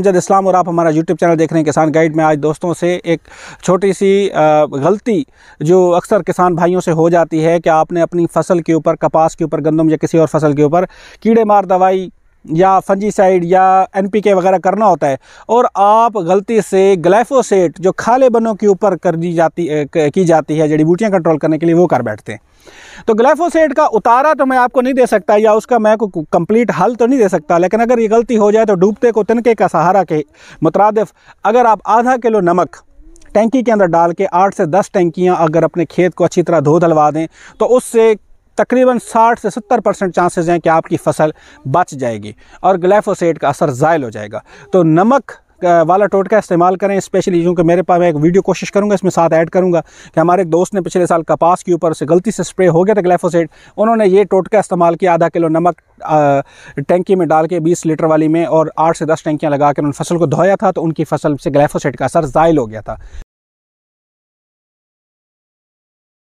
अमजद इस्लाम और आप हमारा यूट्यूब चैनल देख रहे हैं किसान गाइड में आज दोस्तों से एक छोटी सी गलती जो अक्सर किसान भाइयों से हो जाती है कि आपने अपनी फसल के ऊपर कपास के ऊपर गंदम या किसी और फसल के ऊपर कीड़े मार दवाई या फंजीसाइड या एनपीके वगैरह करना होता है और आप गलती से ग्लाइफोसेट जो खाले बनों के ऊपर कर दी जाती की जाती है जड़ी बूटियाँ कंट्रोल करने के लिए वो कर बैठते हैं तो ग्लाइफोसेट का उतारा तो मैं आपको नहीं दे सकता या उसका मैं को कंप्लीट हल तो नहीं दे सकता लेकिन अगर ये गलती हो जाए तो डूबते को तिनके का सहारा के मुतरदफ अगर आप आधा किलो नमक टैंकी के अंदर डाल के आठ से दस टैंकियाँ अगर अपने खेत को अच्छी तरह धो धलवा दें तो उससे तकरीबन 60 से 70 परसेंट चांसेज़ हैं कि आपकी फसल बच जाएगी और ग्लाइफोसेट का असर ज़ायल हो जाएगा तो नमक वाला टोटका इस्तेमाल करें स्पेशली क्योंकि मेरे पास मैं एक वीडियो कोशिश करूंगा इसमें साथ ऐड करूंगा कि हमारे एक दोस्त ने पिछले साल कपास के ऊपर से गलती से स्प्रे हो गया था ग्लाइफोसेट उन्होंने ये टोटका इस्तेमाल किया आधा किलो नमक टैंकी में डाल के 20 लीटर वाली में और आठ से दस टैंकियाँ लगा कर उन फसल को धोया था तो उनकी फसल से ग्लाइफोसेट का असर ज़ायल हो गया था